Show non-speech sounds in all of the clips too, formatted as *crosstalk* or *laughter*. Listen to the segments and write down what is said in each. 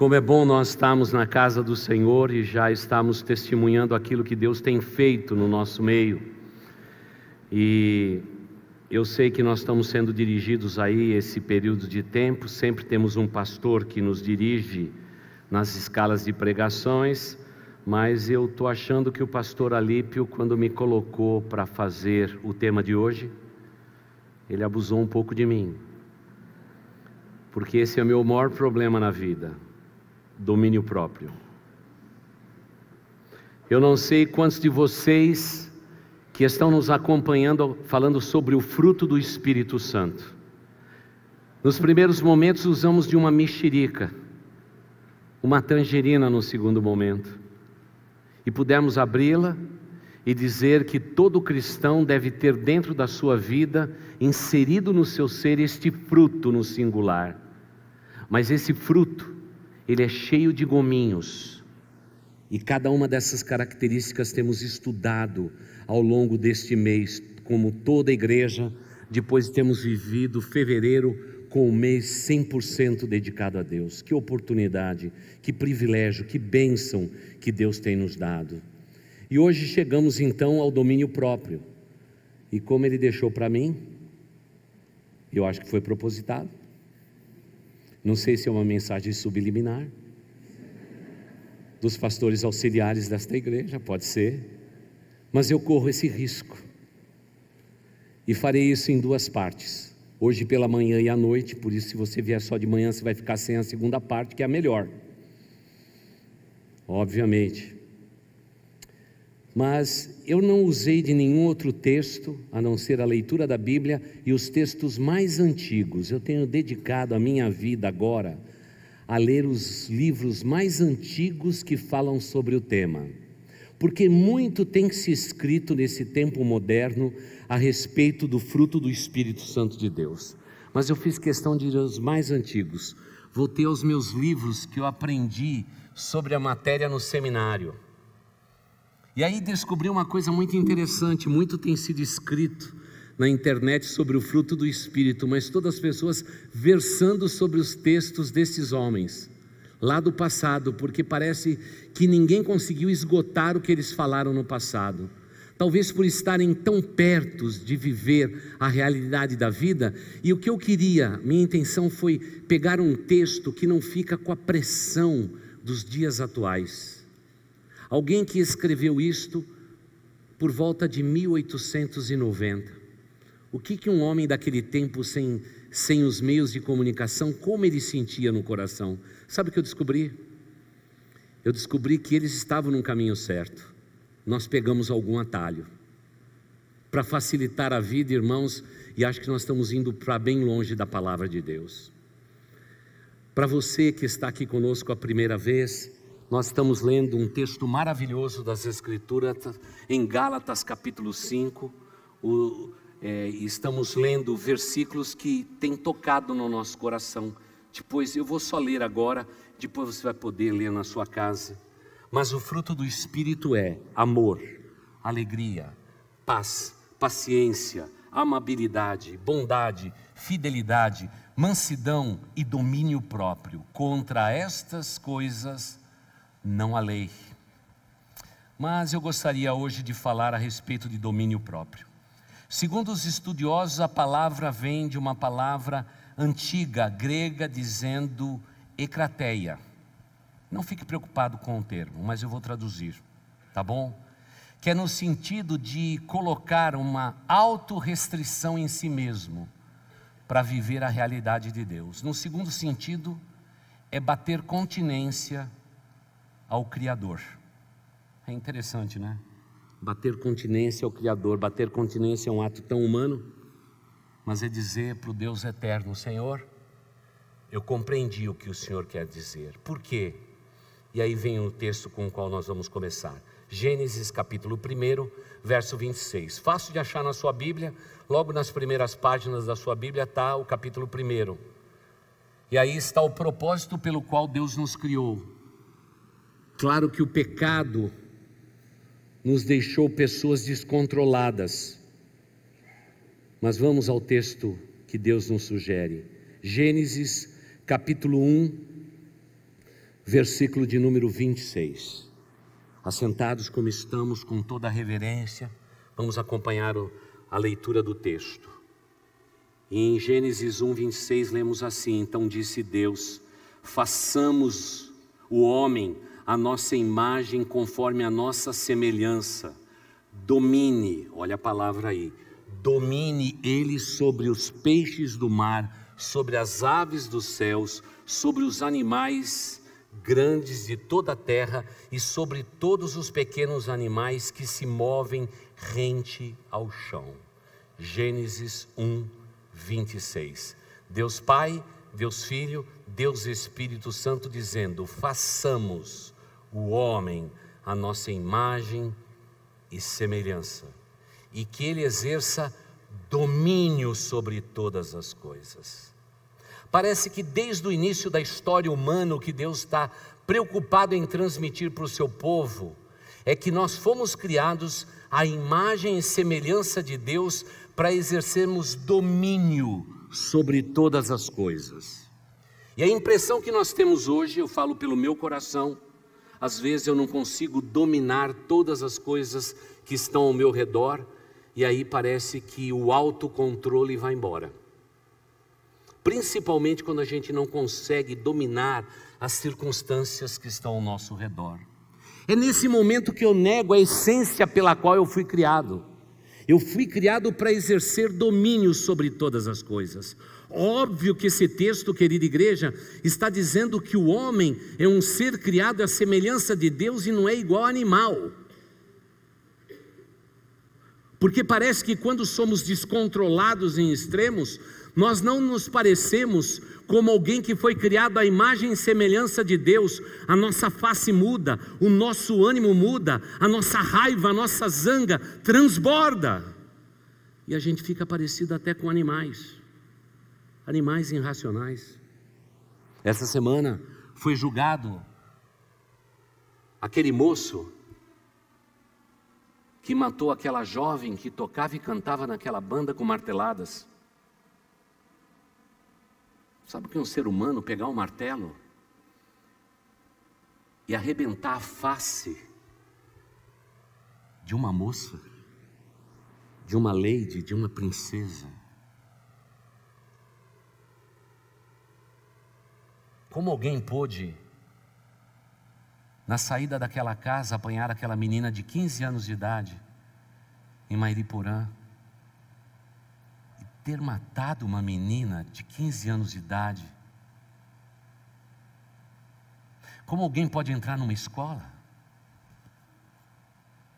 Como é bom nós estarmos na casa do Senhor e já estamos testemunhando aquilo que Deus tem feito no nosso meio. E eu sei que nós estamos sendo dirigidos aí esse período de tempo, sempre temos um pastor que nos dirige nas escalas de pregações, mas eu estou achando que o pastor Alípio, quando me colocou para fazer o tema de hoje, ele abusou um pouco de mim. Porque esse é o meu maior problema na vida domínio próprio. Eu não sei quantos de vocês que estão nos acompanhando falando sobre o fruto do Espírito Santo. Nos primeiros momentos usamos de uma mexerica, uma tangerina no segundo momento. E pudemos abri-la e dizer que todo cristão deve ter dentro da sua vida, inserido no seu ser, este fruto no singular. Mas esse fruto ele é cheio de gominhos. E cada uma dessas características temos estudado ao longo deste mês, como toda a igreja, depois temos vivido fevereiro com o mês 100% dedicado a Deus. Que oportunidade, que privilégio, que bênção que Deus tem nos dado. E hoje chegamos então ao domínio próprio. E como ele deixou para mim, eu acho que foi propositado não sei se é uma mensagem subliminar dos pastores auxiliares desta igreja, pode ser, mas eu corro esse risco. E farei isso em duas partes. Hoje pela manhã e à noite, por isso, se você vier só de manhã, você vai ficar sem a segunda parte, que é a melhor. Obviamente mas eu não usei de nenhum outro texto a não ser a leitura da Bíblia e os textos mais antigos. Eu tenho dedicado a minha vida agora a ler os livros mais antigos que falam sobre o tema. Porque muito tem que se escrito nesse tempo moderno a respeito do fruto do Espírito Santo de Deus. Mas eu fiz questão de ir aos mais antigos. Voltei aos meus livros que eu aprendi sobre a matéria no seminário e aí descobri uma coisa muito interessante, muito tem sido escrito na internet sobre o fruto do espírito, mas todas as pessoas versando sobre os textos desses homens lá do passado, porque parece que ninguém conseguiu esgotar o que eles falaram no passado. Talvez por estarem tão perto de viver a realidade da vida, e o que eu queria, minha intenção foi pegar um texto que não fica com a pressão dos dias atuais Alguém que escreveu isto por volta de 1890. O que, que um homem daquele tempo, sem, sem os meios de comunicação, como ele sentia no coração? Sabe o que eu descobri? Eu descobri que eles estavam no caminho certo. Nós pegamos algum atalho. Para facilitar a vida, irmãos, e acho que nós estamos indo para bem longe da palavra de Deus. Para você que está aqui conosco a primeira vez, nós estamos lendo um texto maravilhoso das Escrituras, em Gálatas capítulo 5, o, é, estamos lendo versículos que têm tocado no nosso coração. Depois eu vou só ler agora, depois você vai poder ler na sua casa. Mas o fruto do Espírito é amor, alegria, paz, paciência, amabilidade, bondade, fidelidade, mansidão e domínio próprio. Contra estas coisas não a lei. Mas eu gostaria hoje de falar a respeito de domínio próprio. Segundo os estudiosos, a palavra vem de uma palavra antiga grega dizendo ecrateia. Não fique preocupado com o termo, mas eu vou traduzir, tá bom? Que é no sentido de colocar uma autorrestrição em si mesmo para viver a realidade de Deus. No segundo sentido, é bater continência ao Criador. É interessante, né? Bater continência ao Criador, bater continência é um ato tão humano, mas é dizer para o Deus eterno: Senhor, eu compreendi o que o Senhor quer dizer, por quê? E aí vem o texto com o qual nós vamos começar. Gênesis capítulo 1, verso 26. Fácil de achar na sua Bíblia, logo nas primeiras páginas da sua Bíblia está o capítulo 1. E aí está o propósito pelo qual Deus nos criou. Claro que o pecado nos deixou pessoas descontroladas. Mas vamos ao texto que Deus nos sugere. Gênesis, capítulo 1, versículo de número 26. Assentados como estamos, com toda a reverência, vamos acompanhar a leitura do texto. E em Gênesis 1, 26, lemos assim: Então disse Deus: Façamos o homem a nossa imagem conforme a nossa semelhança. Domine, olha a palavra aí, domine ele sobre os peixes do mar, sobre as aves dos céus, sobre os animais grandes de toda a terra e sobre todos os pequenos animais que se movem rente ao chão. Gênesis 1, 26. Deus Pai, Deus Filho, Deus Espírito Santo dizendo: façamos o homem à nossa imagem e semelhança, e que ele exerça domínio sobre todas as coisas. Parece que desde o início da história humana, o que Deus está preocupado em transmitir para o seu povo é que nós fomos criados à imagem e semelhança de Deus para exercermos domínio sobre todas as coisas. E a impressão que nós temos hoje, eu falo pelo meu coração, às vezes eu não consigo dominar todas as coisas que estão ao meu redor, e aí parece que o autocontrole vai embora. Principalmente quando a gente não consegue dominar as circunstâncias que estão ao nosso redor. É nesse momento que eu nego a essência pela qual eu fui criado. Eu fui criado para exercer domínio sobre todas as coisas. Óbvio que esse texto, querida igreja, está dizendo que o homem é um ser criado à semelhança de Deus e não é igual ao animal. Porque parece que quando somos descontrolados em extremos, nós não nos parecemos como alguém que foi criado à imagem e semelhança de Deus, a nossa face muda, o nosso ânimo muda, a nossa raiva, a nossa zanga transborda, e a gente fica parecido até com animais animais irracionais. Essa semana foi julgado aquele moço que matou aquela jovem que tocava e cantava naquela banda com marteladas. Sabe o que é um ser humano pegar um martelo e arrebentar a face de uma moça, de uma lady, de uma princesa? Como alguém pôde, na saída daquela casa, apanhar aquela menina de 15 anos de idade, em Mairiporã, e ter matado uma menina de 15 anos de idade? Como alguém pode entrar numa escola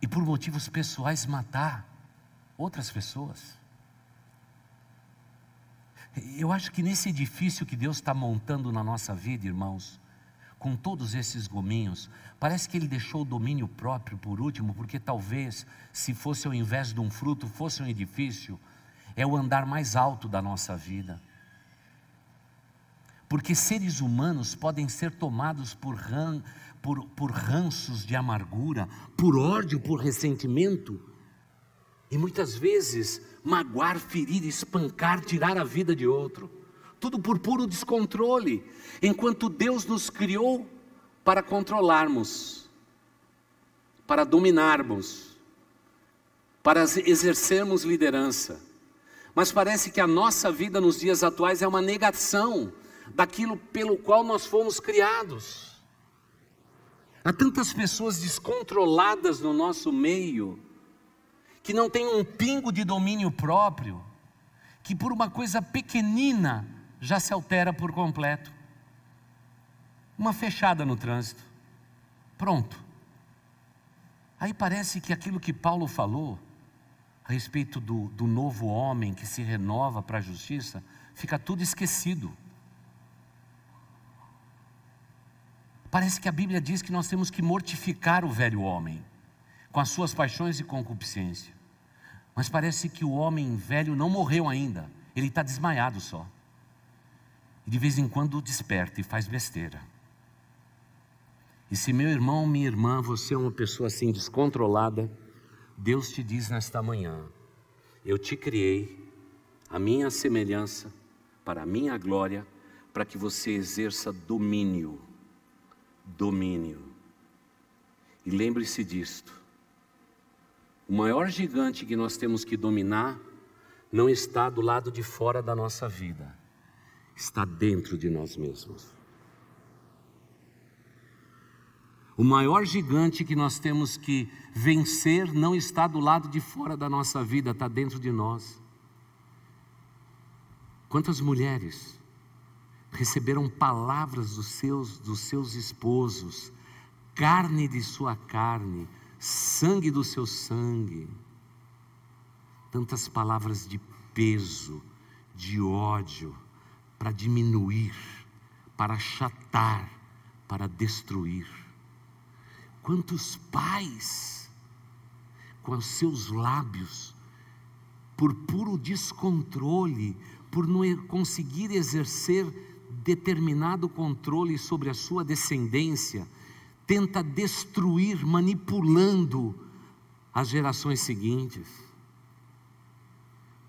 e, por motivos pessoais, matar outras pessoas? Eu acho que nesse edifício que Deus está montando na nossa vida, irmãos, com todos esses gominhos, parece que ele deixou o domínio próprio por último, porque talvez, se fosse ao invés de um fruto, fosse um edifício, é o andar mais alto da nossa vida. Porque seres humanos podem ser tomados por, ran, por, por ranços de amargura, por ódio, por ressentimento, e muitas vezes magoar, ferir, espancar, tirar a vida de outro. Tudo por puro descontrole. Enquanto Deus nos criou para controlarmos, para dominarmos, para exercermos liderança. Mas parece que a nossa vida nos dias atuais é uma negação daquilo pelo qual nós fomos criados. Há tantas pessoas descontroladas no nosso meio que não tem um pingo de domínio próprio, que por uma coisa pequenina já se altera por completo. Uma fechada no trânsito. Pronto. Aí parece que aquilo que Paulo falou a respeito do, do novo homem que se renova para a justiça, fica tudo esquecido. Parece que a Bíblia diz que nós temos que mortificar o velho homem, com as suas paixões e concupiscência. Mas parece que o homem velho não morreu ainda, ele está desmaiado só. E de vez em quando desperta e faz besteira. E se meu irmão, minha irmã, você é uma pessoa assim descontrolada, Deus te diz nesta manhã: Eu te criei, a minha semelhança, para a minha glória, para que você exerça domínio. Domínio. E lembre-se disto. O maior gigante que nós temos que dominar não está do lado de fora da nossa vida, está dentro de nós mesmos. O maior gigante que nós temos que vencer não está do lado de fora da nossa vida, está dentro de nós. Quantas mulheres receberam palavras dos seus, dos seus esposos, carne de sua carne, sangue do seu sangue. Tantas palavras de peso, de ódio, para diminuir, para achatar, para destruir. Quantos pais, com os seus lábios, por puro descontrole, por não conseguir exercer determinado controle sobre a sua descendência, tenta destruir, manipulando as gerações seguintes.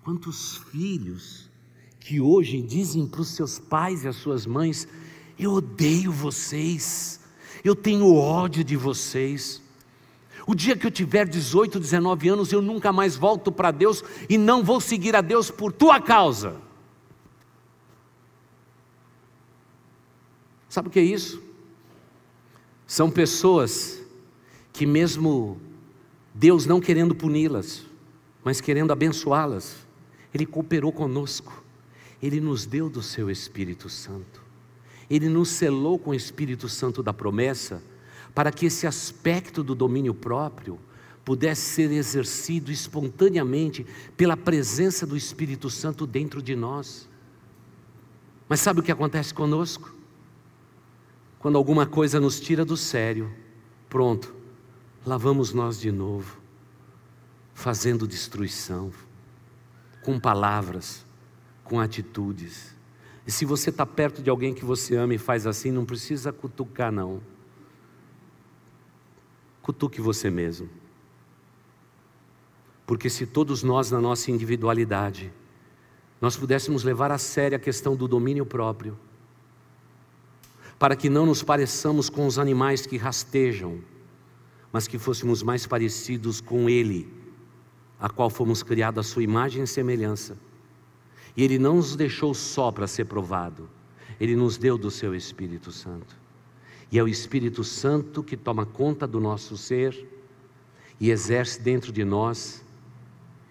Quantos filhos que hoje dizem para os seus pais e as suas mães: Eu odeio vocês, eu tenho ódio de vocês. O dia que eu tiver 18, 19 anos, eu nunca mais volto para Deus e não vou seguir a Deus por tua causa. Sabe o que é isso? São pessoas que, mesmo Deus não querendo puni-las, mas querendo abençoá-las, Ele cooperou conosco, Ele nos deu do Seu Espírito Santo, Ele nos selou com o Espírito Santo da promessa, para que esse aspecto do domínio próprio pudesse ser exercido espontaneamente pela presença do Espírito Santo dentro de nós. Mas sabe o que acontece conosco? Quando alguma coisa nos tira do sério, pronto, lá vamos nós de novo, fazendo destruição, com palavras, com atitudes. E se você está perto de alguém que você ama e faz assim, não precisa cutucar, não. Cutuque você mesmo. Porque se todos nós, na nossa individualidade, nós pudéssemos levar a sério a questão do domínio próprio, para que não nos pareçamos com os animais que rastejam, mas que fôssemos mais parecidos com Ele, a qual fomos criados à Sua imagem e semelhança. E Ele não nos deixou só para ser provado, Ele nos deu do Seu Espírito Santo. E é o Espírito Santo que toma conta do nosso ser e exerce dentro de nós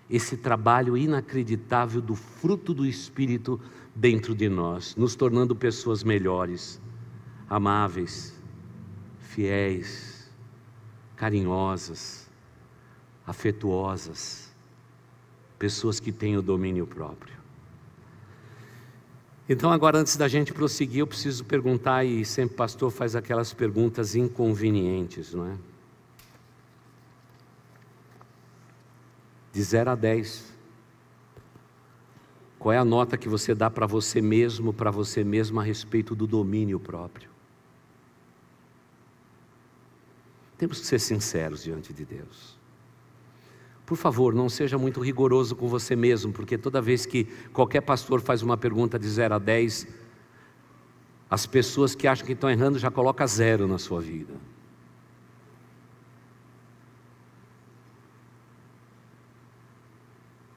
esse trabalho inacreditável do fruto do Espírito dentro de nós, nos tornando pessoas melhores amáveis, fiéis, carinhosas, afetuosas, pessoas que têm o domínio próprio. Então, agora, antes da gente prosseguir, eu preciso perguntar, e sempre pastor faz aquelas perguntas inconvenientes, não é? De 0 a 10. Qual é a nota que você dá para você mesmo, para você mesmo a respeito do domínio próprio? Temos que ser sinceros diante de Deus. Por favor, não seja muito rigoroso com você mesmo, porque toda vez que qualquer pastor faz uma pergunta de 0 a 10, as pessoas que acham que estão errando já colocam zero na sua vida.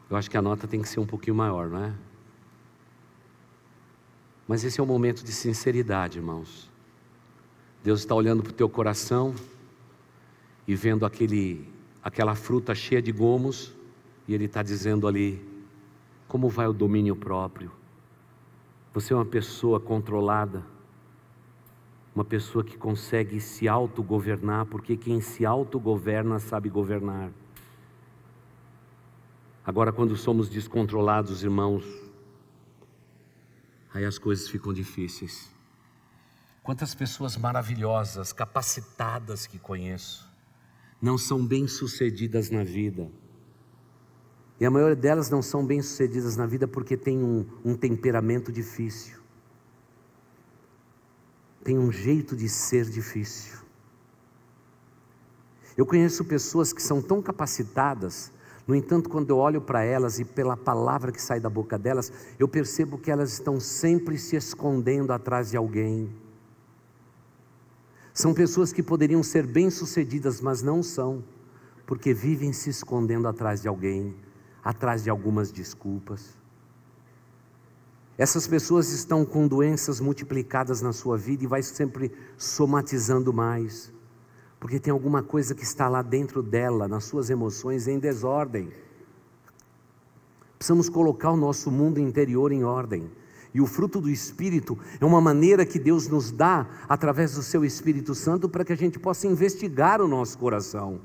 Eu acho que a nota tem que ser um pouquinho maior, não é? Mas esse é um momento de sinceridade, irmãos. Deus está olhando para o teu coração e vendo aquele, aquela fruta cheia de gomos, e ele está dizendo ali: como vai o domínio próprio? Você é uma pessoa controlada, uma pessoa que consegue se autogovernar, porque quem se autogoverna sabe governar. Agora, quando somos descontrolados, irmãos, aí as coisas ficam difíceis. Quantas pessoas maravilhosas, capacitadas que conheço, não são bem-sucedidas na vida. E a maioria delas não são bem-sucedidas na vida porque tem um, um, temperamento difícil, tem um jeito de ser difícil. Eu conheço pessoas que são tão capacitadas, no entanto, quando eu olho para elas e pela palavra que sai da boca delas, eu percebo que elas estão sempre se escondendo atrás de alguém são pessoas que poderiam ser bem-sucedidas, mas não são, porque vivem se escondendo atrás de alguém, atrás de algumas desculpas. Essas pessoas estão com doenças multiplicadas na sua vida e vai sempre somatizando mais, porque tem alguma coisa que está lá dentro dela, nas suas emoções em desordem. Precisamos colocar o nosso mundo interior em ordem. E o fruto do Espírito é uma maneira que Deus nos dá através do seu Espírito Santo para que a gente possa investigar o nosso coração.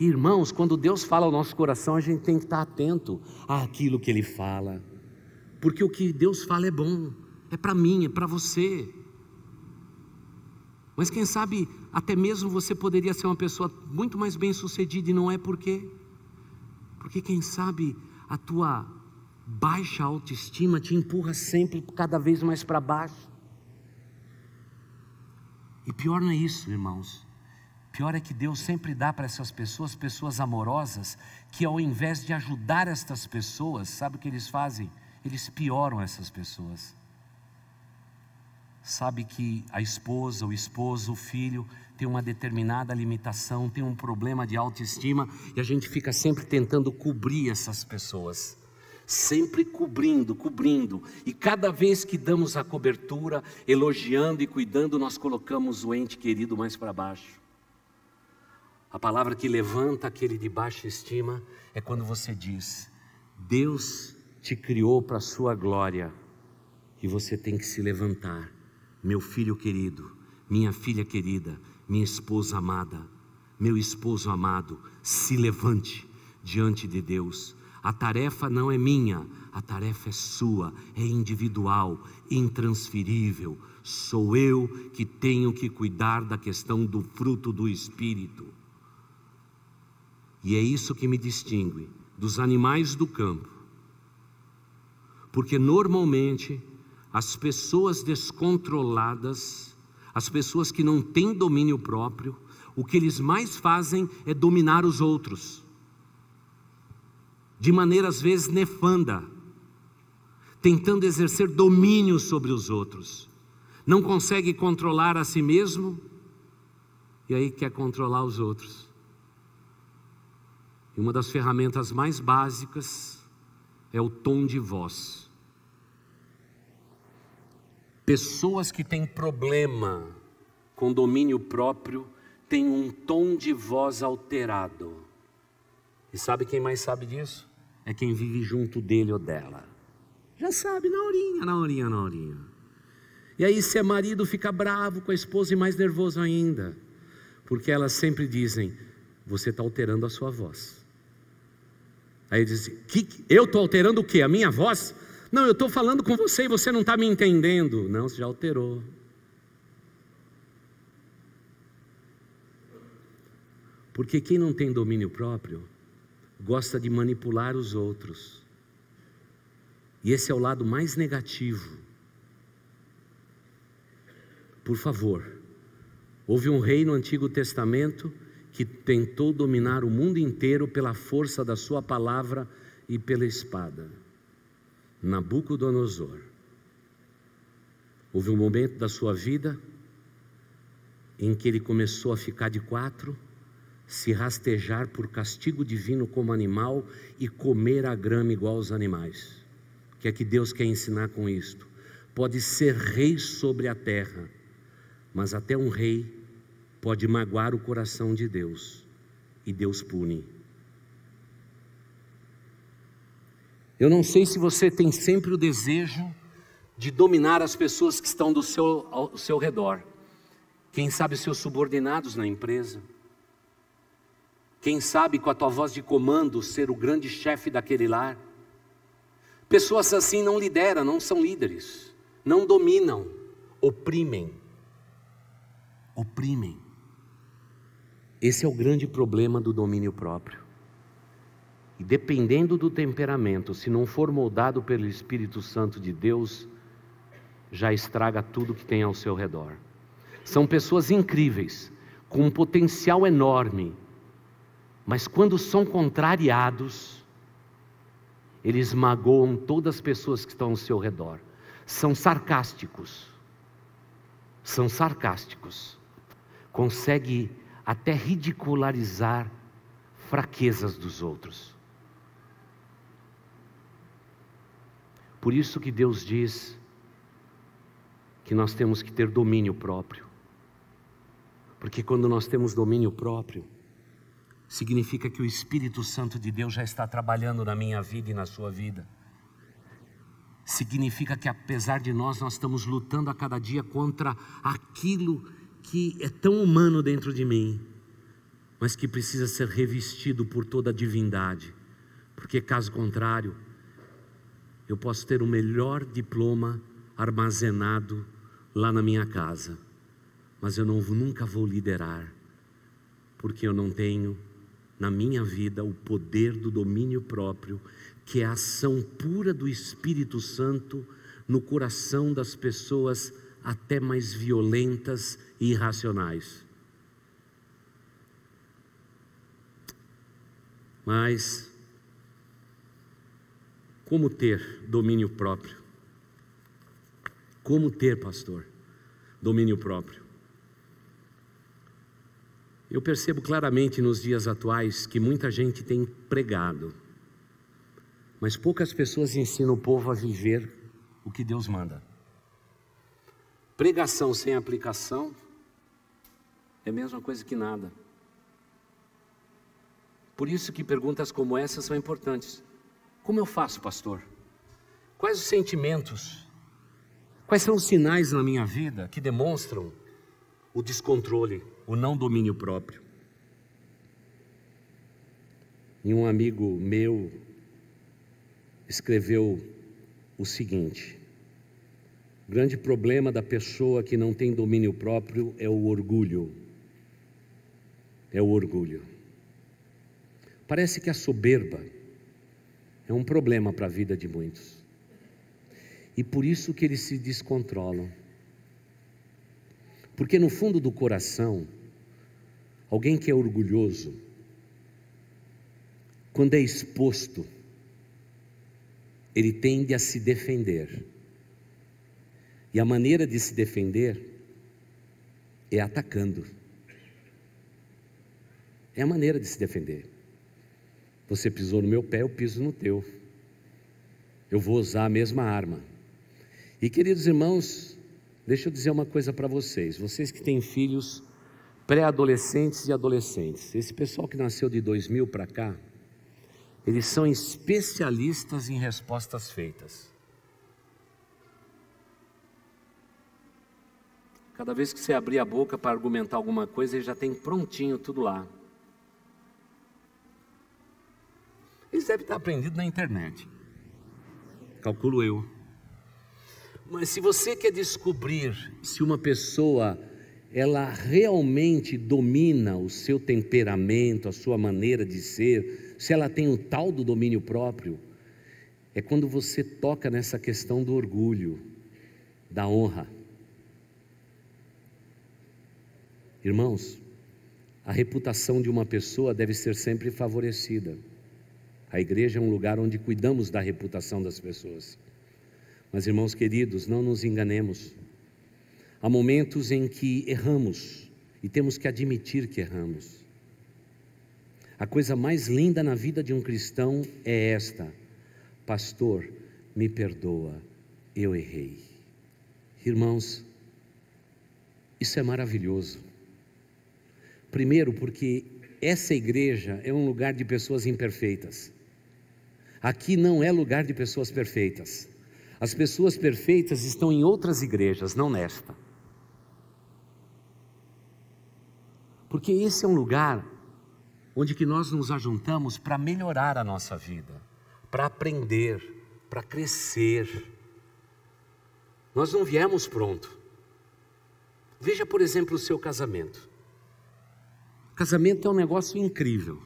Irmãos, quando Deus fala ao nosso coração, a gente tem que estar atento àquilo que Ele fala, porque o que Deus fala é bom, é para mim, é para você. Mas quem sabe até mesmo você poderia ser uma pessoa muito mais bem sucedida e não é por quê? Porque quem sabe a tua Baixa autoestima te empurra sempre cada vez mais para baixo. E pior não é isso, irmãos. Pior é que Deus sempre dá para essas pessoas, pessoas amorosas, que ao invés de ajudar estas pessoas, sabe o que eles fazem? Eles pioram essas pessoas. Sabe que a esposa, o esposo, o filho tem uma determinada limitação, tem um problema de autoestima e a gente fica sempre tentando cobrir essas pessoas sempre cobrindo, cobrindo. E cada vez que damos a cobertura, elogiando e cuidando, nós colocamos o ente querido mais para baixo. A palavra que levanta aquele de baixa estima é quando você diz: Deus te criou para a sua glória e você tem que se levantar. Meu filho querido, minha filha querida, minha esposa amada, meu esposo amado, se levante diante de Deus a tarefa não é minha, a tarefa é sua, é individual, intransferível. Sou eu que tenho que cuidar da questão do fruto do espírito. E é isso que me distingue dos animais do campo. Porque normalmente as pessoas descontroladas, as pessoas que não têm domínio próprio, o que eles mais fazem é dominar os outros de maneira às vezes nefanda, tentando exercer domínio sobre os outros. Não consegue controlar a si mesmo e aí quer controlar os outros. E uma das ferramentas mais básicas é o tom de voz. Pessoas que têm problema com domínio próprio têm um tom de voz alterado. E sabe quem mais sabe disso? é quem vive junto dele ou dela. Já sabe, na horinha, na horinha, na horinha. E aí, se é marido, fica bravo com a esposa e mais nervoso ainda, porque elas sempre dizem: Você está alterando a sua voz. Aí diz: Eu estou alterando o quê? A minha voz? Não, eu estou falando com você e você não está me entendendo. Não, você já alterou. Porque quem não tem domínio próprio gosta de manipular os outros. E esse é o lado mais negativo. Por favor, houve um rei no Antigo Testamento que tentou dominar o mundo inteiro pela força da sua palavra e pela espada. Nabucodonosor. Houve um momento da sua vida em que ele começou a ficar de quatro se rastejar por castigo divino como animal e comer a grama igual aos animais. O que é que Deus quer ensinar com isto? Pode ser rei sobre a terra, mas até um rei pode magoar o coração de Deus e Deus pune. Eu não sei se você tem sempre o desejo de dominar as pessoas que estão do seu, ao seu redor. Quem sabe seus subordinados na empresa, quem sabe com a tua voz de comando ser o grande chefe daquele lar? Pessoas assim não lideram, não são líderes, não dominam, oprimem. Oprimem. Esse é o grande problema do domínio próprio. E dependendo do temperamento, se não for moldado pelo Espírito Santo de Deus, já estraga tudo que tem ao seu redor. São pessoas incríveis, com um potencial enorme, mas quando são contrariados, eles magoam todas as pessoas que estão ao seu redor. São sarcásticos. São sarcásticos. Consegue até ridicularizar fraquezas dos outros. Por isso que Deus diz que nós temos que ter domínio próprio. Porque quando nós temos domínio próprio, significa que o Espírito Santo de Deus já está trabalhando na minha vida e na sua vida. Significa que apesar de nós, nós estamos lutando a cada dia contra aquilo que é tão humano dentro de mim, mas que precisa ser revestido por toda a divindade, porque caso contrário, eu posso ter o melhor diploma armazenado lá na minha casa, mas eu não, nunca vou liderar, porque eu não tenho na minha vida o poder do domínio próprio, que é a ação pura do Espírito Santo no coração das pessoas até mais violentas e irracionais. Mas como ter domínio próprio? Como ter, pastor, domínio próprio? Eu percebo claramente nos dias atuais que muita gente tem pregado, mas poucas pessoas ensinam o povo a viver o que Deus manda. Pregação sem aplicação é a mesma coisa que nada. Por isso que perguntas como essas são importantes. Como eu faço, pastor? Quais os sentimentos? Quais são os sinais na minha vida que demonstram o descontrole, o não domínio próprio. E um amigo meu escreveu o seguinte: o grande problema da pessoa que não tem domínio próprio é o orgulho. É o orgulho. Parece que a soberba é um problema para a vida de muitos. E por isso que eles se descontrolam. Porque no fundo do coração, alguém que é orgulhoso, quando é exposto, ele tende a se defender. E a maneira de se defender é atacando. É a maneira de se defender. Você pisou no meu pé, eu piso no teu. Eu vou usar a mesma arma. E queridos irmãos, Deixa eu dizer uma coisa para vocês, vocês que têm filhos pré-adolescentes e adolescentes, esse pessoal que nasceu de 2000 para cá, eles são especialistas em respostas feitas. Cada vez que você abrir a boca para argumentar alguma coisa, ele já tem prontinho tudo lá. Eles deve estar aprendido na internet. Calculo eu. Mas se você quer descobrir se uma pessoa ela realmente domina o seu temperamento, a sua maneira de ser, se ela tem o tal do domínio próprio, é quando você toca nessa questão do orgulho, da honra. Irmãos, a reputação de uma pessoa deve ser sempre favorecida. A igreja é um lugar onde cuidamos da reputação das pessoas. Mas, irmãos queridos, não nos enganemos. Há momentos em que erramos e temos que admitir que erramos. A coisa mais linda na vida de um cristão é esta: Pastor, me perdoa, eu errei. Irmãos, isso é maravilhoso. Primeiro, porque essa igreja é um lugar de pessoas imperfeitas. Aqui não é lugar de pessoas perfeitas. As pessoas perfeitas estão em outras igrejas, não nesta. Porque esse é um lugar onde que nós nos ajuntamos para melhorar a nossa vida, para aprender, para crescer. Nós não viemos pronto. Veja, por exemplo, o seu casamento. Casamento é um negócio incrível.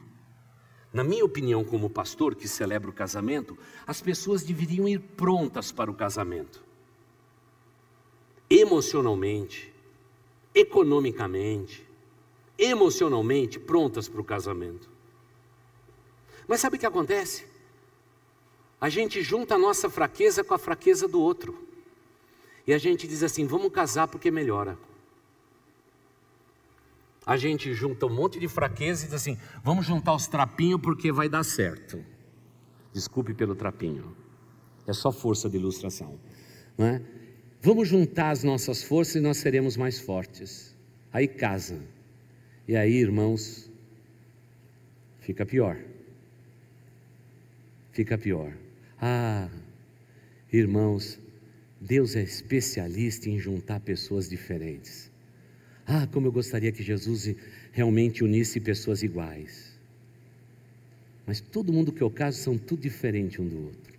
Na minha opinião, como pastor que celebra o casamento, as pessoas deveriam ir prontas para o casamento. Emocionalmente, economicamente, emocionalmente prontas para o casamento. Mas sabe o que acontece? A gente junta a nossa fraqueza com a fraqueza do outro. E a gente diz assim: vamos casar porque melhora a gente junta um monte de fraqueza e diz assim: vamos juntar os trapinhos porque vai dar certo. Desculpe pelo trapinho, é só força de ilustração. Não é? Vamos juntar as nossas forças e nós seremos mais fortes. Aí casa. E aí, irmãos, fica pior. Fica pior. Ah, irmãos, Deus é especialista em juntar pessoas diferentes. Ah, como eu gostaria que Jesus realmente unisse pessoas iguais. Mas todo mundo que eu caso são tudo diferente um do outro.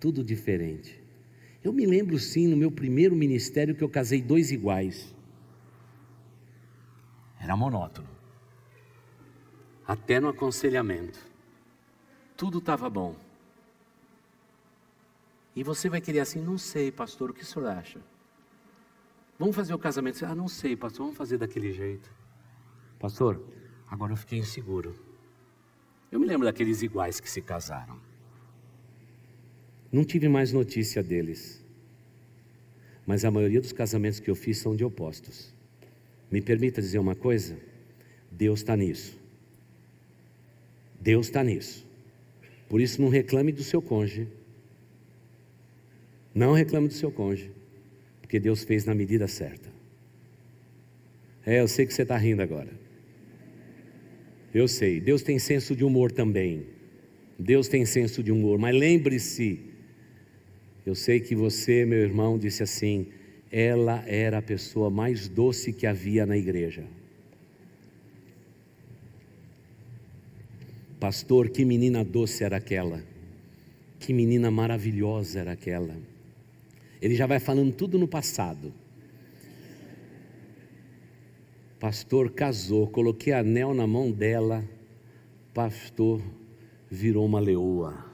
Tudo diferente. Eu me lembro sim, no meu primeiro ministério, que eu casei dois iguais. Era monótono. Até no aconselhamento. Tudo estava bom. E você vai querer assim, não sei, pastor, o que o senhor acha? Vamos fazer o casamento? Ah, não sei, pastor, vamos fazer daquele jeito. Pastor, agora eu fiquei inseguro. Eu me lembro daqueles iguais que se casaram. Não tive mais notícia deles. Mas a maioria dos casamentos que eu fiz são de opostos. Me permita dizer uma coisa? Deus está nisso. Deus está nisso. Por isso, não reclame do seu cônjuge. Não reclame do seu cônjuge porque Deus fez na medida certa. É, eu sei que você está rindo agora. Eu sei, Deus tem senso de humor também. Deus tem senso de humor, mas lembre-se, eu sei que você, meu irmão, disse assim: ela era a pessoa mais doce que havia na igreja. Pastor, que menina doce era aquela, que menina maravilhosa era aquela. Ele já vai falando tudo no passado. Pastor casou, coloquei anel na mão dela. Pastor virou uma leoa.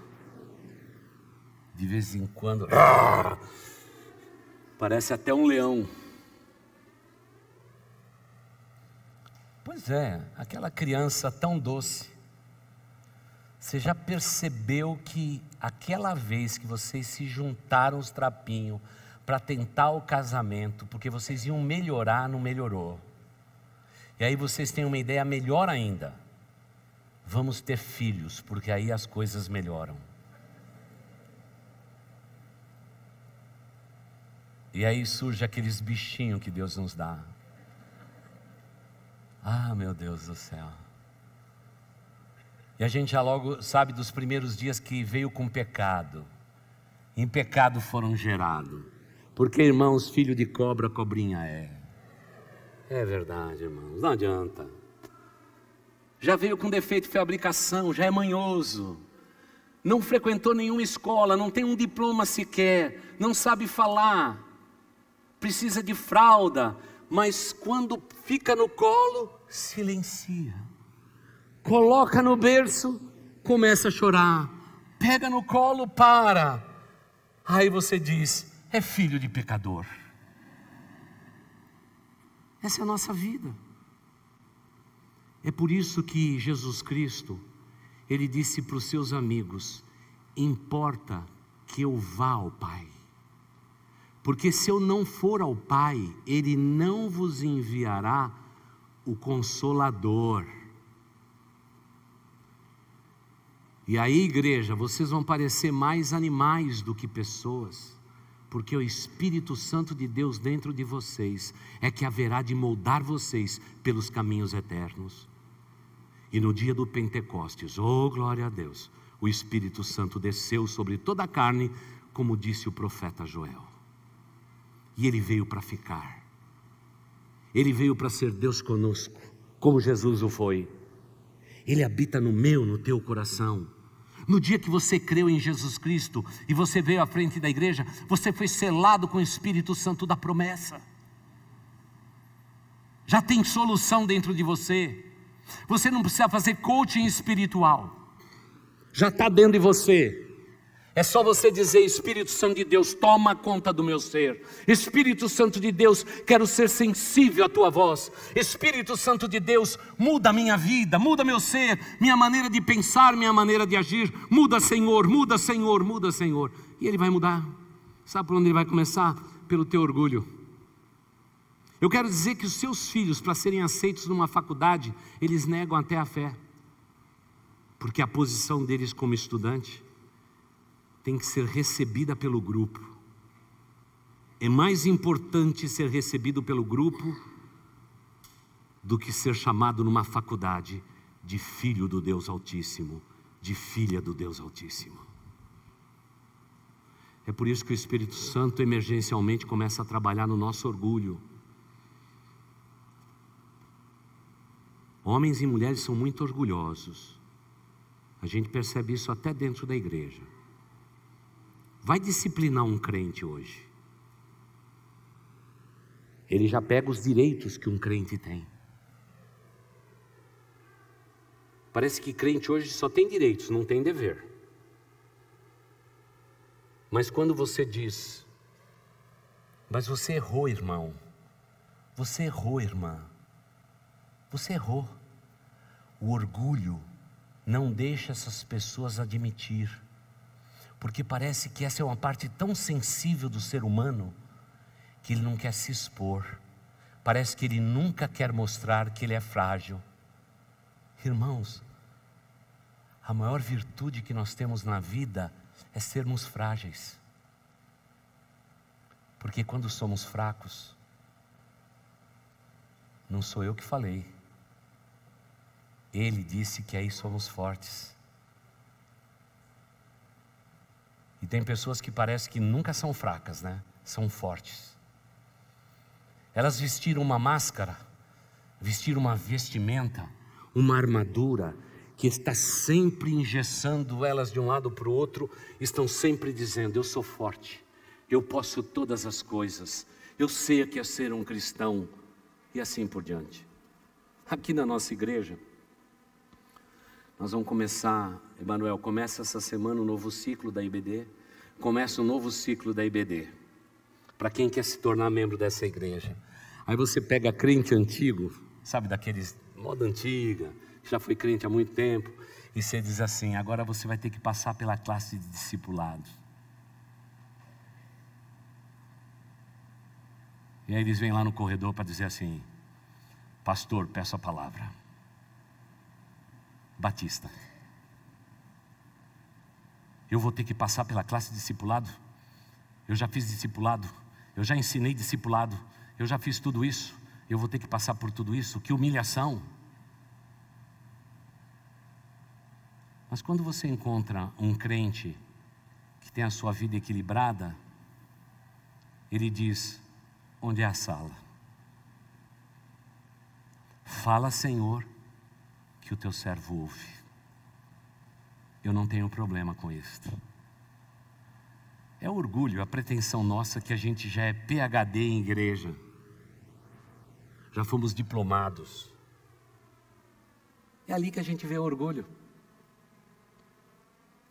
De vez em quando, *clears throat* parece até um leão. Pois é, aquela criança tão doce você já percebeu que aquela vez que vocês se juntaram os trapinhos para tentar o casamento, porque vocês iam melhorar, não melhorou. E aí vocês têm uma ideia melhor ainda. Vamos ter filhos, porque aí as coisas melhoram. E aí surge aqueles bichinhos que Deus nos dá. Ah, meu Deus do céu a gente já logo sabe dos primeiros dias que veio com pecado. Em pecado foram gerados. Porque, irmãos, filho de cobra, cobrinha é. É verdade, irmãos, não adianta. Já veio com defeito de fabricação, já é manhoso. Não frequentou nenhuma escola, não tem um diploma sequer, não sabe falar, precisa de fralda, mas quando fica no colo, silencia coloca no berço, começa a chorar, pega no colo, para. Aí você diz: é filho de pecador. Essa é a nossa vida. É por isso que Jesus Cristo, ele disse para os seus amigos: importa que eu vá ao Pai. Porque se eu não for ao Pai, ele não vos enviará o consolador. E aí, igreja, vocês vão parecer mais animais do que pessoas, porque o Espírito Santo de Deus dentro de vocês é que haverá de moldar vocês pelos caminhos eternos. E no dia do Pentecostes, oh glória a Deus, o Espírito Santo desceu sobre toda a carne, como disse o profeta Joel. E ele veio para ficar. Ele veio para ser Deus conosco, como Jesus o foi. Ele habita no meu, no teu coração. No dia que você creu em Jesus Cristo e você veio à frente da igreja, você foi selado com o Espírito Santo da promessa. Já tem solução dentro de você. Você não precisa fazer coaching espiritual. Já está dentro de você. É só você dizer: Espírito Santo de Deus, toma conta do meu ser. Espírito Santo de Deus, quero ser sensível à tua voz. Espírito Santo de Deus, muda a minha vida, muda meu ser, minha maneira de pensar, minha maneira de agir. Muda, Senhor, muda, Senhor, muda, Senhor. E ele vai mudar. Sabe por onde ele vai começar? Pelo teu orgulho. Eu quero dizer que os seus filhos, para serem aceitos numa faculdade, eles negam até a fé, porque a posição deles como estudante tem que ser recebida pelo grupo. É mais importante ser recebido pelo grupo do que ser chamado numa faculdade de filho do Deus Altíssimo, de filha do Deus Altíssimo. É por isso que o Espírito Santo emergencialmente começa a trabalhar no nosso orgulho. Homens e mulheres são muito orgulhosos. A gente percebe isso até dentro da igreja. Vai disciplinar um crente hoje. Ele já pega os direitos que um crente tem. Parece que crente hoje só tem direitos, não tem dever. Mas quando você diz, mas você errou, irmão, você errou, irmã, você errou. O orgulho não deixa essas pessoas admitir porque parece que essa é uma parte tão sensível do ser humano que ele não quer se expor. Parece que ele nunca quer mostrar que ele é frágil. Irmãos, a maior virtude que nós temos na vida é sermos frágeis. Porque quando somos fracos, não sou eu que falei. Ele disse que aí somos fortes. E tem pessoas que parece que nunca são fracas, né? São fortes. Elas vestiram uma máscara, vestiram uma vestimenta, uma armadura que está sempre engessando elas de um lado para o outro, estão sempre dizendo: Eu sou forte, eu posso todas as coisas, eu sei o que é ser um cristão, e assim por diante. Aqui na nossa igreja, nós vamos começar Emanuel, começa essa semana um novo ciclo da IBD. Começa um novo ciclo da IBD. Para quem quer se tornar membro dessa igreja. Aí você pega crente antigo, sabe, daqueles moda antiga, que já foi crente há muito tempo, e você diz assim: agora você vai ter que passar pela classe de discipulados. E aí eles vêm lá no corredor para dizer assim: Pastor, peço a palavra. Batista eu vou ter que passar pela classe de discipulado. Eu já fiz discipulado, eu já ensinei discipulado, eu já fiz tudo isso, eu vou ter que passar por tudo isso. Que humilhação! Mas quando você encontra um crente que tem a sua vida equilibrada, ele diz: Onde é a sala? Fala, Senhor, que o teu servo ouve eu não tenho problema com isto. É o orgulho, a pretensão nossa que a gente já é PhD em igreja, já fomos diplomados. É ali que a gente vê o orgulho.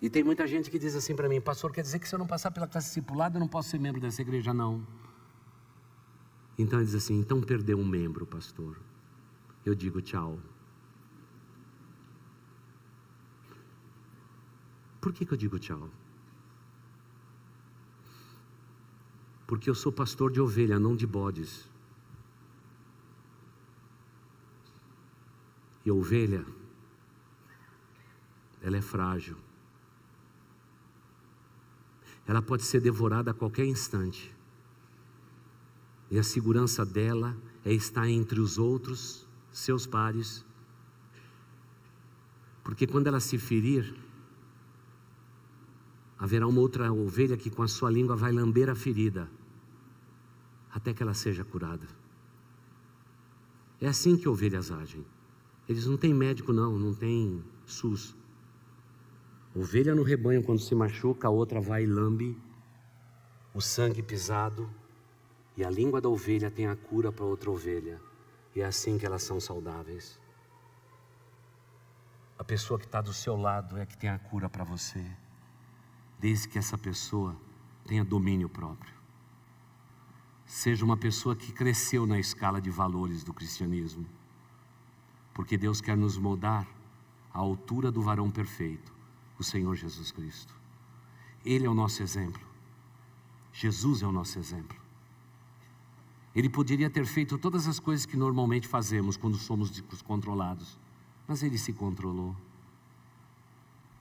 E tem muita gente que diz assim para mim, pastor, quer dizer que se eu não passar pela classe discipulada, eu não posso ser membro dessa igreja, não. Então ele diz assim, então perdeu um membro, pastor. Eu digo tchau. Por que, que eu digo tchau? Porque eu sou pastor de ovelha, não de bodes. E a ovelha, ela é frágil. Ela pode ser devorada a qualquer instante. E a segurança dela é estar entre os outros, seus pares. Porque quando ela se ferir, haverá uma outra ovelha que com a sua língua vai lamber a ferida, até que ela seja curada. É assim que ovelhas agem. Eles não têm médico, não, não tem SUS. Ovelha no rebanho, quando se machuca, a outra vai e lambe o sangue pisado, e a língua da ovelha tem a cura para outra ovelha. E é assim que elas são saudáveis. A pessoa que está do seu lado é que tem a cura para você desde que essa pessoa tenha domínio próprio. Seja uma pessoa que cresceu na escala de valores do cristianismo. Porque Deus quer nos moldar à altura do varão perfeito, o Senhor Jesus Cristo. Ele é o nosso exemplo. Jesus é o nosso exemplo. Ele poderia ter feito todas as coisas que normalmente fazemos quando somos descontrolados, mas ele se controlou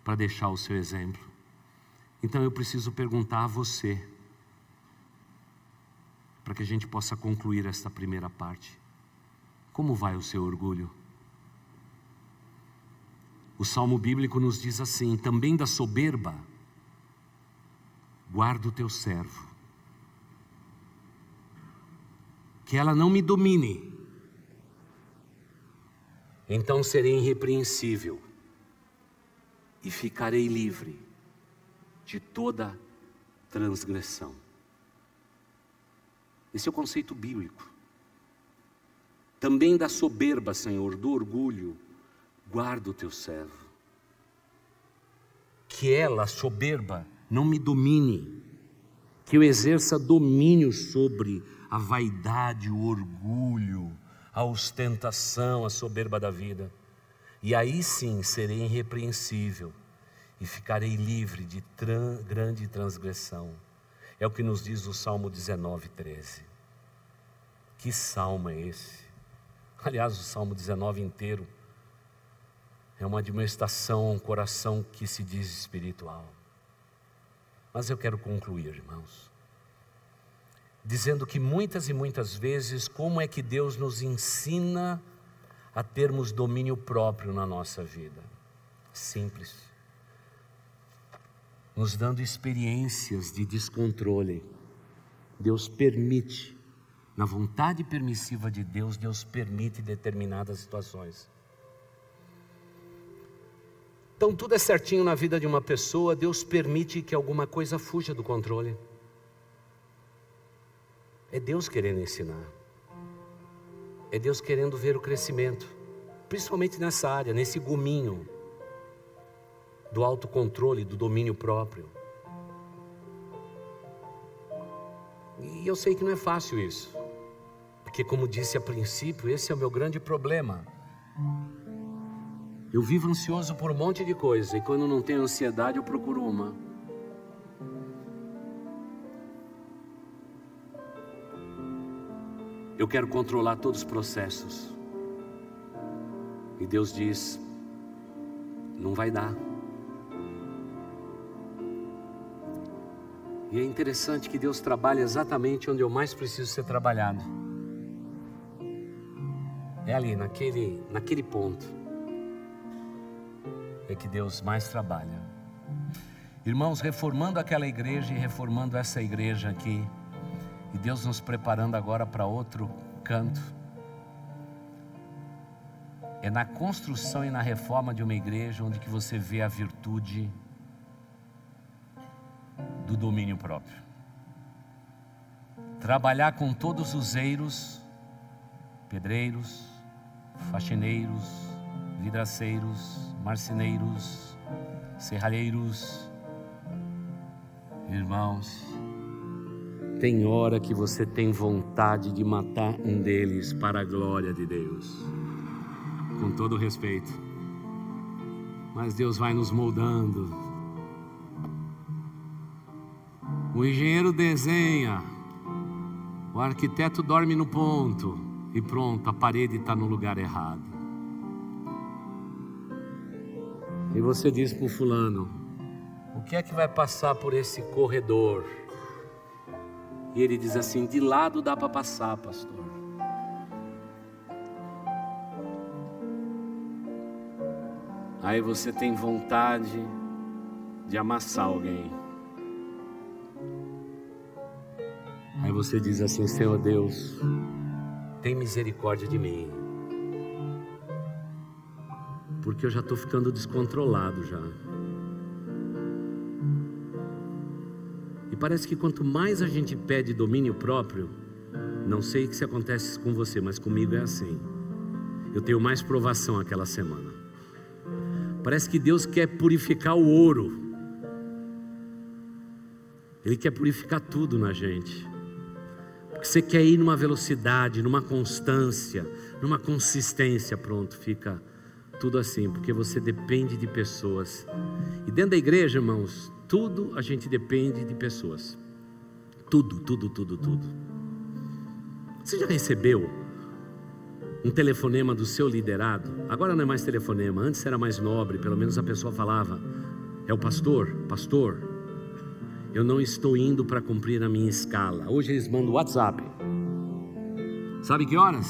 para deixar o seu exemplo então eu preciso perguntar a você, para que a gente possa concluir esta primeira parte: como vai o seu orgulho? O salmo bíblico nos diz assim: também da soberba, guarda o teu servo, que ela não me domine, então serei irrepreensível e ficarei livre de toda transgressão. Esse é o conceito bíblico. Também da soberba, Senhor, do orgulho, guarda o teu servo. Que ela, soberba, não me domine, que eu exerça domínio sobre a vaidade, o orgulho, a ostentação, a soberba da vida. E aí sim serei irrepreensível e ficarei livre de tran, grande transgressão. É o que nos diz o Salmo 19, 13. Que salmo é esse? Aliás, o Salmo 19 inteiro é uma administração, um coração que se diz espiritual. Mas eu quero concluir, irmãos, dizendo que muitas e muitas vezes, como é que Deus nos ensina a termos domínio próprio na nossa vida? Simples nos dando experiências de descontrole. Deus permite, na vontade permissiva de Deus, Deus permite determinadas situações. Então, tudo é certinho na vida de uma pessoa, Deus permite que alguma coisa fuja do controle. É Deus querendo ensinar, é Deus querendo ver o crescimento, principalmente nessa área, nesse gominho do autocontrole, do domínio próprio. E eu sei que não é fácil isso, porque, como disse a princípio, esse é o meu grande problema. Eu vivo ansioso por um monte de coisa, e quando não tenho ansiedade, eu procuro uma. Eu quero controlar todos os processos. E Deus diz: não vai dar. E é interessante que Deus trabalha exatamente onde eu mais preciso ser trabalhado. É ali, naquele, naquele ponto. É que Deus mais trabalha. Irmãos, reformando aquela igreja e reformando essa igreja aqui. E Deus nos preparando agora para outro canto. É na construção e na reforma de uma igreja onde que você vê a virtude do domínio próprio. Trabalhar com todos os eiros, pedreiros, faxineiros, vidraceiros, marceneiros, serralheiros, irmãos. Tem hora que você tem vontade de matar um deles para a glória de Deus, com todo respeito. Mas Deus vai nos moldando, O engenheiro desenha, o arquiteto dorme no ponto e pronto, a parede está no lugar errado. E você diz para o fulano: o que é que vai passar por esse corredor? E ele diz assim: de lado dá para passar, pastor. Aí você tem vontade de amassar alguém. você diz assim: Senhor Deus, tem misericórdia de mim. Porque eu já estou ficando descontrolado já. E parece que quanto mais a gente pede domínio próprio, não sei o que se acontece com você, mas comigo é assim. Eu tenho mais provação aquela semana. Parece que Deus quer purificar o ouro. Ele quer purificar tudo na gente você quer ir numa velocidade, numa constância, numa consistência, pronto, fica tudo assim, porque você depende de pessoas. E dentro da igreja, irmãos, tudo a gente depende de pessoas. Tudo, tudo, tudo, tudo. Você já recebeu um telefonema do seu liderado? Agora não é mais telefonema, antes era mais nobre, pelo menos a pessoa falava: "É o pastor, pastor, eu não estou indo para cumprir a minha escala. Hoje eles mandam WhatsApp. Sabe que horas?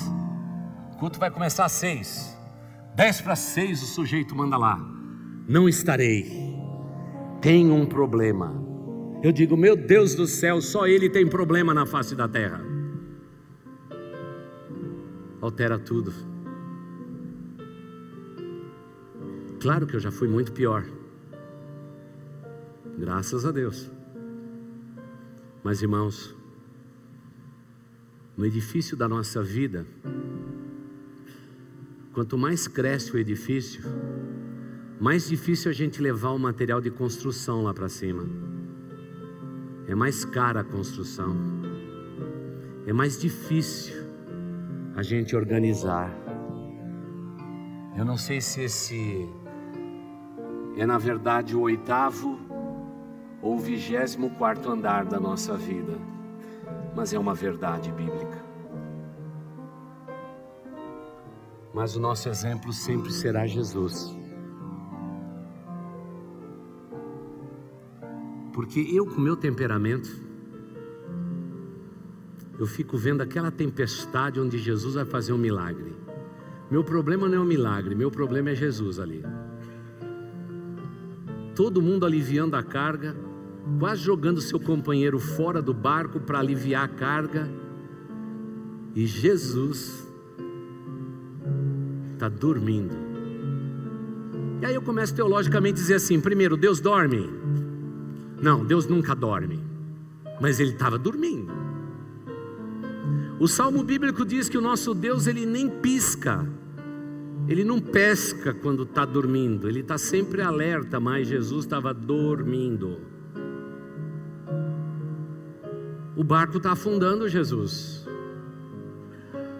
O culto vai começar às seis. Dez para seis o sujeito manda lá. Não estarei. Tenho um problema. Eu digo, meu Deus do céu, só ele tem problema na face da terra. Altera tudo. Claro que eu já fui muito pior. Graças a Deus. Mas irmãos, no edifício da nossa vida, quanto mais cresce o edifício, mais difícil a gente levar o material de construção lá para cima. É mais cara a construção. É mais difícil a gente organizar. Eu não sei se esse é na verdade o oitavo ou o 24 andar da nossa vida, mas é uma verdade bíblica. Mas o nosso exemplo sempre será Jesus. Porque eu, com meu temperamento, eu fico vendo aquela tempestade onde Jesus vai fazer um milagre. Meu problema não é um milagre, meu problema é Jesus ali. Todo mundo aliviando a carga, quase jogando seu companheiro fora do barco para aliviar a carga. E Jesus está dormindo. E aí eu começo teologicamente a dizer assim: primeiro, Deus dorme. Não, Deus nunca dorme. Mas ele estava dormindo. O salmo bíblico diz que o nosso Deus ele nem pisca, ele não pesca quando está dormindo, ele está sempre alerta, mas Jesus estava dormindo. O barco está afundando, Jesus.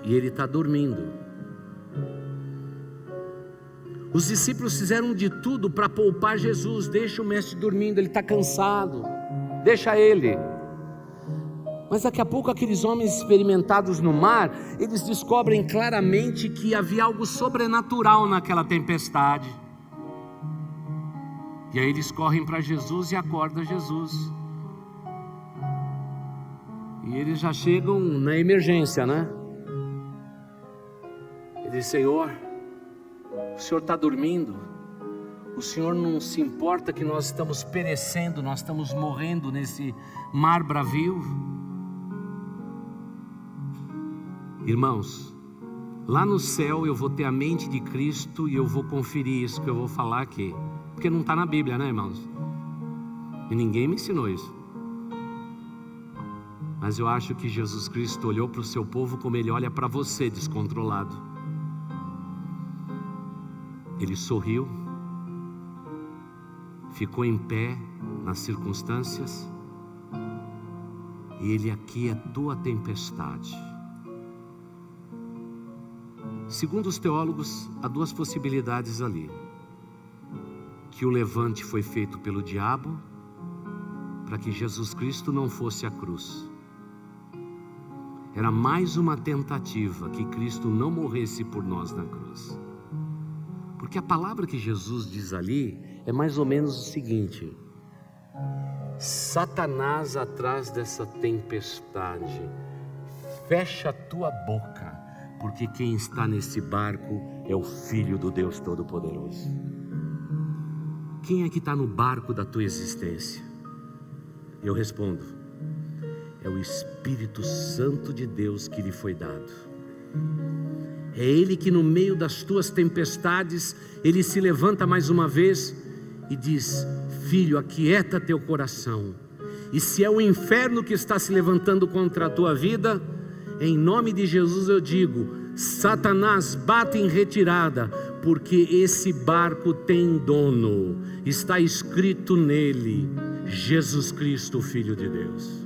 E ele está dormindo. Os discípulos fizeram de tudo para poupar Jesus. Deixa o mestre dormindo, ele está cansado. Deixa ele. Mas daqui a pouco aqueles homens experimentados no mar, eles descobrem claramente que havia algo sobrenatural naquela tempestade. E aí eles correm para Jesus e acordam Jesus. E eles já chegam na emergência, né? Ele diz: Senhor, o Senhor está dormindo, o Senhor não se importa que nós estamos perecendo, nós estamos morrendo nesse mar bravio. Irmãos, lá no céu eu vou ter a mente de Cristo e eu vou conferir isso que eu vou falar aqui, porque não está na Bíblia, né, irmãos? E ninguém me ensinou isso. Mas eu acho que Jesus Cristo olhou para o seu povo como ele olha para você, descontrolado. Ele sorriu, ficou em pé nas circunstâncias, e ele aqui é tua tempestade. Segundo os teólogos, há duas possibilidades ali: que o levante foi feito pelo diabo para que Jesus Cristo não fosse a cruz. Era mais uma tentativa que Cristo não morresse por nós na cruz. Porque a palavra que Jesus diz ali é mais ou menos o seguinte: Satanás atrás dessa tempestade, fecha a tua boca, porque quem está nesse barco é o Filho do Deus Todo-Poderoso. Quem é que está no barco da tua existência? Eu respondo: é o Espírito Santo de Deus que lhe foi dado. É Ele que, no meio das tuas tempestades, Ele se levanta mais uma vez e diz: Filho, aquieta teu coração. E se é o inferno que está se levantando contra a tua vida, em nome de Jesus eu digo: Satanás bate em retirada, porque esse barco tem dono, está escrito nele: Jesus Cristo, Filho de Deus.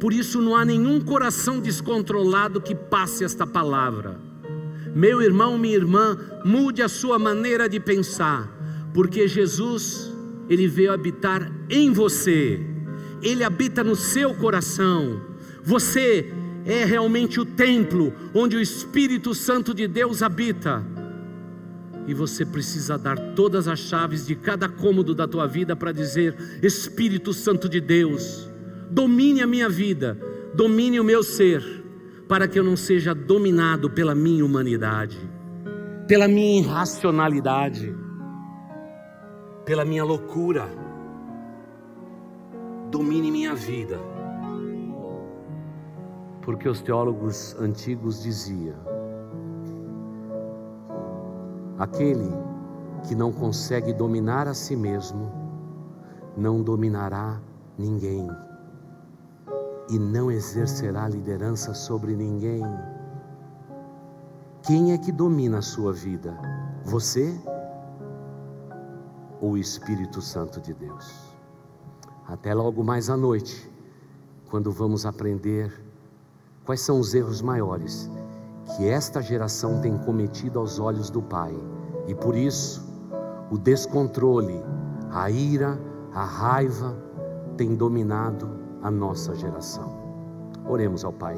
Por isso não há nenhum coração descontrolado que passe esta palavra. Meu irmão, minha irmã, mude a sua maneira de pensar, porque Jesus, ele veio habitar em você. Ele habita no seu coração. Você é realmente o templo onde o Espírito Santo de Deus habita. E você precisa dar todas as chaves de cada cômodo da tua vida para dizer: Espírito Santo de Deus, domine a minha vida, domine o meu ser, para que eu não seja dominado pela minha humanidade, pela minha irracionalidade, pela minha loucura. Domine minha vida. Porque os teólogos antigos diziam: aquele que não consegue dominar a si mesmo, não dominará ninguém e não exercerá liderança sobre ninguém. Quem é que domina a sua vida? Você ou o Espírito Santo de Deus? Até logo mais à noite, quando vamos aprender quais são os erros maiores que esta geração tem cometido aos olhos do Pai. E por isso, o descontrole, a ira, a raiva tem dominado a nossa geração. Oremos ao Pai.